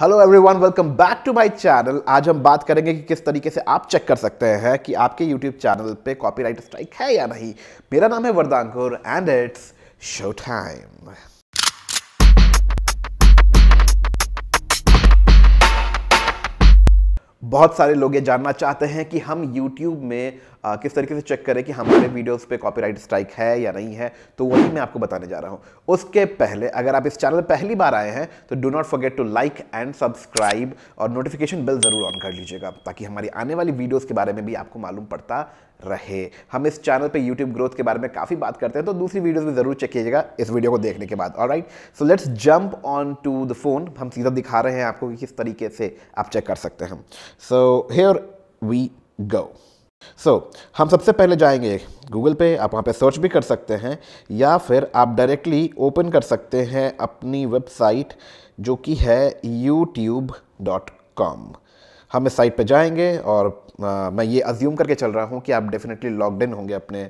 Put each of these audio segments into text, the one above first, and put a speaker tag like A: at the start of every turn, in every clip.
A: hello everyone welcome back to my channel आज हम बात करेंगे कि किस तरीके से आप चेक कर सकते हैं कि आपके यूट्यूब चैनल पे कॉपीराइट स्ट्राइक है या नहीं मेरा नाम है वरदान एंड इट्स शो टाइम बहुत सारे लोग ये जानना चाहते हैं कि हम YouTube में आ, किस तरीके से चेक करें कि हमारे वीडियोस पे कॉपीराइट स्ट्राइक है या नहीं है तो वही मैं आपको बताने जा रहा हूँ उसके पहले अगर आप इस चैनल पहली बार आए हैं तो do not forget to like and subscribe और नोटिफिकेशन बिल ज़रूर ऑन कर लीजिएगा ताकि हमारी आने वाली वीडियोज़ के बारे में भी आपको मालूम पड़ता रहे हम इस चैनल पे यूट्यूब ग्रोथ के बारे में काफ़ी बात करते हैं तो दूसरी वीडियोज भी ज़रूर चेक कीजिएगा इस वीडियो को देखने के बाद और right so let's jump on to the phone हम सीधा दिखा रहे हैं आपको कि किस तरीके से आप चेक कर सकते हैं सो हेयर वी गो सो हम सबसे पहले जाएंगे गूगल पे आप वहाँ पे सर्च भी कर सकते हैं या फिर आप डायरेक्टली ओपन कर सकते हैं अपनी वेबसाइट जो कि है यूट्यूब डॉट कॉम हम इस साइट पे जाएंगे और आ, मैं ये अज्यूम करके चल रहा हूँ कि आप डेफिनेटली लॉगड इन होंगे अपने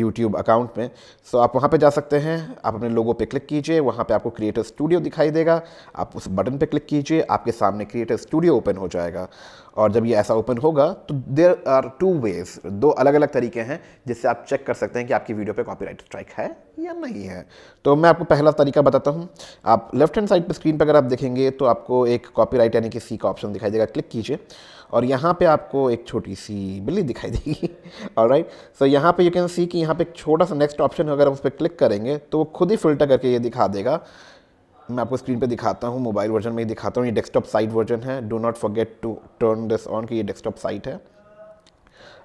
A: यूट्यूब अकाउंट में सो आप वहाँ पे जा सकते हैं आप अपने लोगों पे क्लिक कीजिए वहाँ पे आपको क्रिएटर स्टूडियो दिखाई देगा आप उस बटन पे क्लिक कीजिए आपके सामने क्रिएटर स्टूडियो ओपन हो जाएगा और जब ये ऐसा ओपन होगा तो देर आर टू वेज दो अलग अलग तरीके हैं जिससे आप चेक कर सकते हैं कि आपकी वीडियो पे कॉपीराइट स्ट्राइक है या नहीं है तो मैं आपको पहला तरीका बताता हूँ आप लेफ्ट हैंड साइड पर स्क्रीन पर अगर आप देखेंगे तो आपको एक कॉपीराइट यानी कि सी का ऑप्शन दिखाई देगा क्लिक क्लिक कीजिए और यहाँ पे आपको एक छोटी सी बिल्ली दिखाई देगी और राइट सो यहाँ पे यू कैन सी कि यहाँ पे एक छोटा सा नेक्स्ट ऑप्शन अगर हम उस पर क्लिक करेंगे तो वो खुद ही फ़िल्टर करके ये दिखा देगा मैं आपको स्क्रीन पे दिखाता हूँ मोबाइल वर्जन में ही दिखाता हूँ ये डेस्कटॉप साइट वर्जन है do not forget to turn this on कि ये डेस्कटॉप साइट है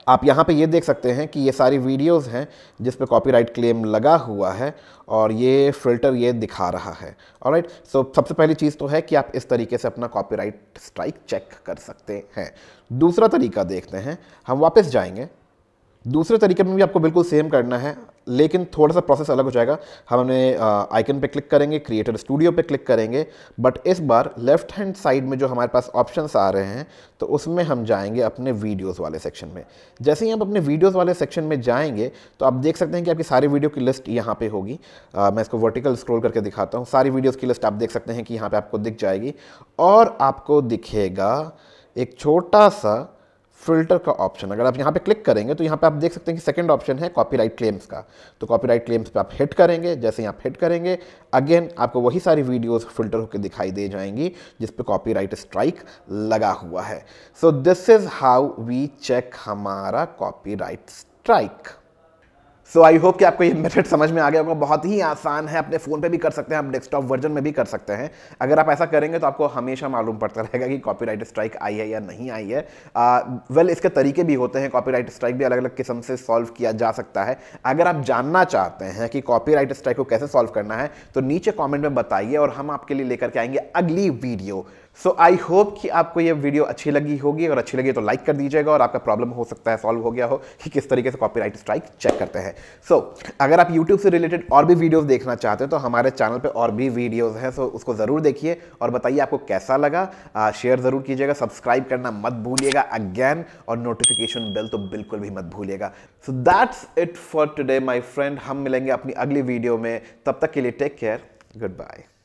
A: आप यहाँ पे ये देख सकते हैं कि ये सारी वीडियोस हैं जिस पे कॉपीराइट क्लेम लगा हुआ है और ये फ़िल्टर ये दिखा रहा है और राइट सो सबसे पहली चीज़ तो है कि आप इस तरीके से अपना कॉपीराइट स्ट्राइक चेक कर सकते हैं दूसरा तरीका देखते हैं हम वापस जाएंगे दूसरे तरीके में भी आपको बिल्कुल सेम करना है लेकिन थोड़ा सा प्रोसेस अलग हो जाएगा हम हमने आइकन uh, पे क्लिक करेंगे क्रिएटर स्टूडियो पे क्लिक करेंगे बट इस बार लेफ्ट हैंड साइड में जो हमारे पास ऑप्शंस आ रहे हैं तो उसमें हम जाएंगे अपने वीडियोस वाले सेक्शन में जैसे ही आप अपने वीडियोस वाले सेक्शन में जाएंगे तो आप देख सकते हैं कि आपकी सारी वीडियो की लिस्ट यहाँ पर होगी आ, uh, मैं इसको वर्टिकल स्क्रोल करके दिखाता हूँ सारी वीडियोज़ की लिस्ट आप देख सकते हैं कि यहाँ पर आपको दिख जाएगी और आपको दिखेगा एक छोटा सा फिल्टर का ऑप्शन अगर आप यहाँ पे क्लिक करेंगे तो यहाँ पे आप देख सकते हैं कि सेकंड ऑप्शन है कॉपीराइट क्लेम्स का तो कॉपीराइट क्लेम्स पे आप हिट करेंगे जैसे यहाँ हिट करेंगे अगेन आपको वही सारी वीडियोस फिल्टर होकर दिखाई दे जाएंगी जिस पे कॉपीराइट स्ट्राइक लगा हुआ है so this is how we check हमारा copy strike so I hope कि आपको ये मेथड समझ में आ गया होगा बहुत ही आसान है अपने फ़ोन पे भी कर सकते हैं आप डेस्कटॉप वर्जन में भी कर सकते हैं अगर आप ऐसा करेंगे तो आपको हमेशा मालूम पड़ता रहेगा कि कॉपीराइट स्ट्राइक आई है या नहीं आई है वेल uh, well, इसके तरीके भी होते हैं कॉपीराइट स्ट्राइक भी अलग अलग किस्म से सॉल्व किया जा सकता है अगर आप जानना चाहते हैं कि कॉपी स्ट्राइक को कैसे सॉल्व करना है तो नीचे कॉमेंट में बताइए और हम आपके लिए लेकर के आएंगे अगली वीडियो सो आई होप कि आपको ये वीडियो अच्छी लगी होगी और अच्छी लगी तो लाइक कर दीजिएगा और आपका प्रॉब्लम हो सकता है सॉल्व हो गया हो कि किस तरीके से कॉपीराइट स्ट्राइक चेक करते हैं सो so, अगर आप यूट्यूब से रिलेटेड और भी वीडियोस देखना चाहते हैं तो हमारे चैनल पे और भी वीडियोस हैं सो so उसको ज़रूर देखिए और बताइए आपको कैसा लगा शेयर ज़रूर कीजिएगा सब्सक्राइब करना मत भूलिएगा अगैन और नोटिफिकेशन बिल तो बिल्कुल भी मत भूलिएगा so that's it for today my friend हम मिलेंगे अपनी अगली वीडियो में तब तक के लिए टेक केयर गुड बाय